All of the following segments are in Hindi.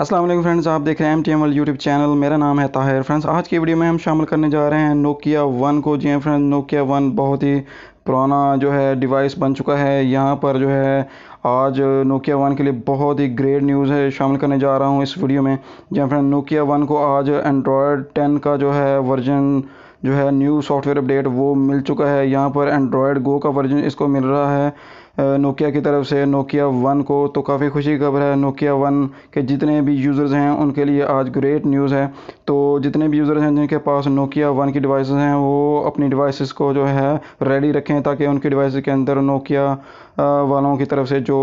असलम फ्रेंड्स आप देख रहे हैं M T M L YouTube channel मेरा नाम है ताहिर फ्रेंड्स आज की वीडियो में हम शामिल करने जा रहे हैं नोकिया वन को जी हाँ फ्रेंड्स नोकिया वन बहुत ही पुराना जो है डिवाइस बन चुका है यहाँ पर जो है आज नोकिया वन के लिए बहुत ही ग्रेट न्यूज़ है शामिल करने जा रहा हूँ इस वीडियो में हाँ फ्रेंड नोकिया वन को आज एंड्रॉयड टेन का जो है वर्जन जो है न्यू सॉफ्टवेयर अपडेट वो मिल चुका है यहाँ पर एंड्रॉयड गो का वर्जन इसको मिल रहा है नोकिया की तरफ से नोकिया वन को तो काफ़ी खुशी की खबर है नोकिया वन के जितने भी यूज़र्स हैं उनके लिए आज ग्रेट न्यूज़ है तो जितने भी यूज़र्स हैं जिनके पास नोकिया वन की डिवाइस हैं वो अपनी डिवाइसेस को जो है रेडी रखें ताकि उनकी डिवाइस के अंदर नोकिया वालों की तरफ से जो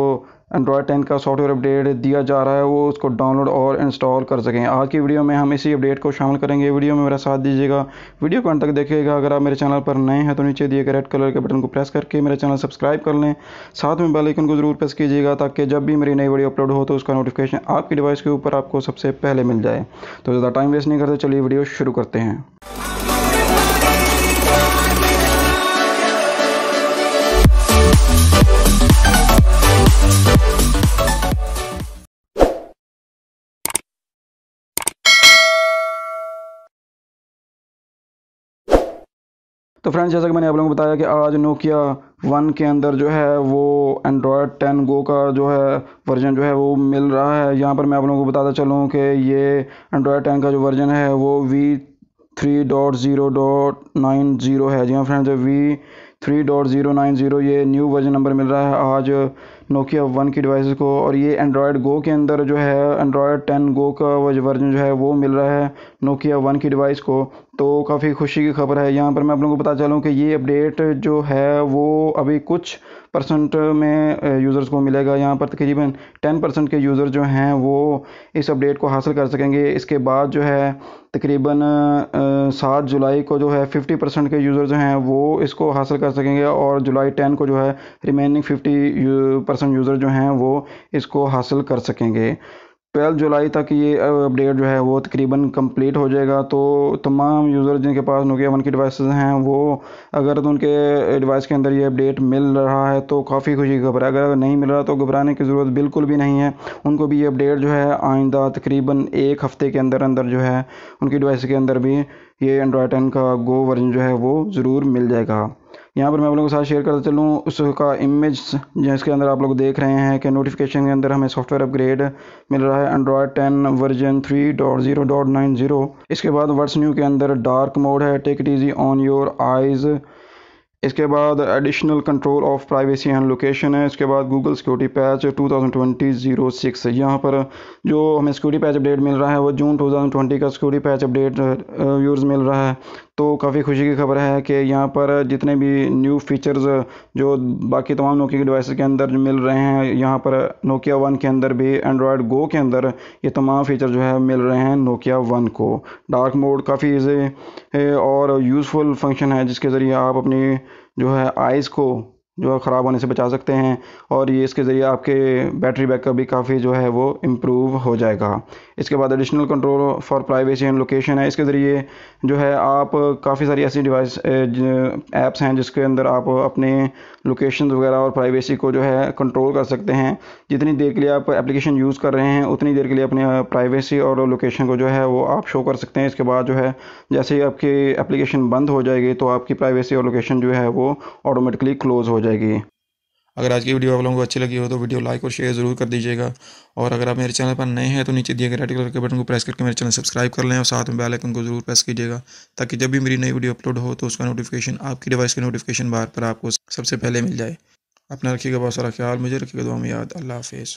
एंड्रॉयड टेन का सॉफ्टवेयर अपडेट दिया जा रहा है वो उसको डाउनलोड और इंस्टॉल कर सकें आज की वीडियो में हम इसी अपडेट को शामिल करेंगे वीडियो में मेरा साथ दीजिएगा वीडियो को अंत तक देखिएगा अगर आप मेरे चैनल पर नए हैं तो नीचे दिए गए रेड कलर के बटन को प्रेस करके मेरा चैनल सब्सक्राइब कर लें साथ में बेलाइकन को ज़रूर प्रेस कीजिएगा ताकि जब भी मेरी नई वीडियो अपलोड हो तो उसका नोटिफिकेशन आपकी डिवाइस के ऊपर आपको सबसे पहले मिल जाए तो ज़्यादा टाइम वेस्ट नहीं करते चलिए वीडियो शुरू करते हैं तो फ्रेंड्स जैसा कि मैंने आप लोगों को बताया कि आज नोकिया वन के अंदर जो है वो एंड्रॉयड टेन गो का जो है वर्जन जो है वो मिल रहा है यहाँ पर मैं आप लोगों को बताता चलूँ कि ये एंड्रॉयड टेन का जो वर्जन है वो V three dot zero dot nine zero है जी हाँ friends V three dot zero nine zero ये न्यू वर्जन नंबर मिल रहा है आज नोकिया वन की डिवाइस को और ये एंड्रॉयड गो के अंदर जो है एंड्रॉयड टेन गो का वर्जन जो है वो मिल रहा है नोकिया वन की डिवाइस को तो काफ़ी खुशी की खबर है यहाँ पर मैं आप लोगों को पता चलूँ कि ये अपडेट जो है वो अभी कुछ परसेंट में यूज़र्स को मिलेगा यहाँ पर तकरीबन टेन परसेंट के यूज़र जो हैं वो इस अपडेट को हासिल कर सकेंगे इसके बाद जो है तकरीबन सात जुलाई को जो है फिफ्टी परसेंट के यूज़र जो हैं वो इसको हासिल कर कर सकेंगे और जुलाई टेन को जो है रिमेनिंग फिफ्टी परसेंट यूज़र जो हैं वो इसको हासिल कर सकेंगे ट्वेल्थ जुलाई तक ये अपडेट जो है वो तकरीबन कंप्लीट हो जाएगा तो तमाम यूज़र जिनके पास नोकिया वन की डिवाइसेस हैं वो अगर तो उनके डिवाइस के अंदर ये अपडेट मिल रहा है तो काफ़ी खुशी घबरा खबर है अगर नहीं मिल रहा तो घबराने की ज़रूरत बिल्कुल भी नहीं है उनको भी ये अपडेट जो है आइंदा तकरीबन एक हफ़्ते के अंदर अंदर जो है उनकी डिवाइस के अंदर भी ये एंड्रॉयड टेन का गो वर्जन जो है वो ज़रूर मिल जाएगा यहाँ पर मैं आप लोगों के साथ शेयर करता चलूँ उसका इमेज जिसके अंदर आप लोग देख रहे हैं कि नोटिफिकेशन के अंदर हमें सॉफ्टवेयर अपग्रेड मिल रहा है Android ten version three dot zero dot nine zero इसके बाद वर्स न्यू के अंदर डार्क मोड है take it easy on your eyes इसके बाद additional control of privacy and location है इसके बाद गूगल सिक्योरिटी पैच 2020 सिक्स यहाँ पर जो हमें सिक्योरिटी पैच अपडेट मिल रहा है वो जून 2020 का सिक्योरिटी पैच अपडेट यूज़ मिल रहा है तो काफ़ी खुशी की खबर है कि यहाँ पर जितने भी न्यू फीचर्स जो बाकी तमाम नोकिया के डिवाइस के अंदर मिल रहे हैं यहाँ पर नोकिया वन के अंदर भी एंड्रॉयड गो के अंदर ये तमाम फीचर जो है मिल रहे हैं नोकिया वन को डार्क मोड काफ़ी ईजी और यूज़फुल फंक्शन है जिसके ज़रिए आप अपनी जो है आइज़ को जो ख़राब होने से बचा सकते हैं और ये इसके ज़रिए आपके बैटरी बैकअप भी काफ़ी जो है वो इम्प्रूव हो जाएगा इसके बाद additional control for privacy and location है इसके ज़रिए जो है आप काफ़ी सारी ऐसी डिवाइस ऐप्स हैं जिसके अंदर आप अपने लोकेशन वगैरह और प्राइवेसी को जो है कंट्रोल कर सकते हैं जितनी देर के लिए आप एप्लीकेशन यूज़ कर रहे हैं उतनी देर के लिए अपने प्राइवेसी और लोकेशन को जो है वो आप शो कर सकते हैं इसके बाद जो है जैसे ही आपकी एप्लीकेशन बंद हो जाएगी तो आपकी प्राइवेसी और लोकेशन जो है वो ऑटोमेटिकली क्लोज़ हो जाएगी जाएगी अगर आज की वीडियो आप लोगों को अच्छी लगी हो तो वीडियो लाइक और शेयर जरूर कर दीजिएगा और अगर आप मेरे चैनल पर नए हैं तो नीचे दिए गए रेड कलर के बटन को प्रेस करके मेरे चैनल सब्सक्राइब कर लें और साथ में बेल आइकन को जरूर प्रेस कीजिएगा ताकि जब भी मेरी नई वीडियो अपलोड हो तो उसका नोटिफिकेशन आपकी डिवाइस के नोटिफिकेशन बार पर आपको सबसे पहले मिल जाए अपना रखिएगा बहुत सारा ख्याल मुझे रखिएगा दुआ में याद अल्लाह हाफिज़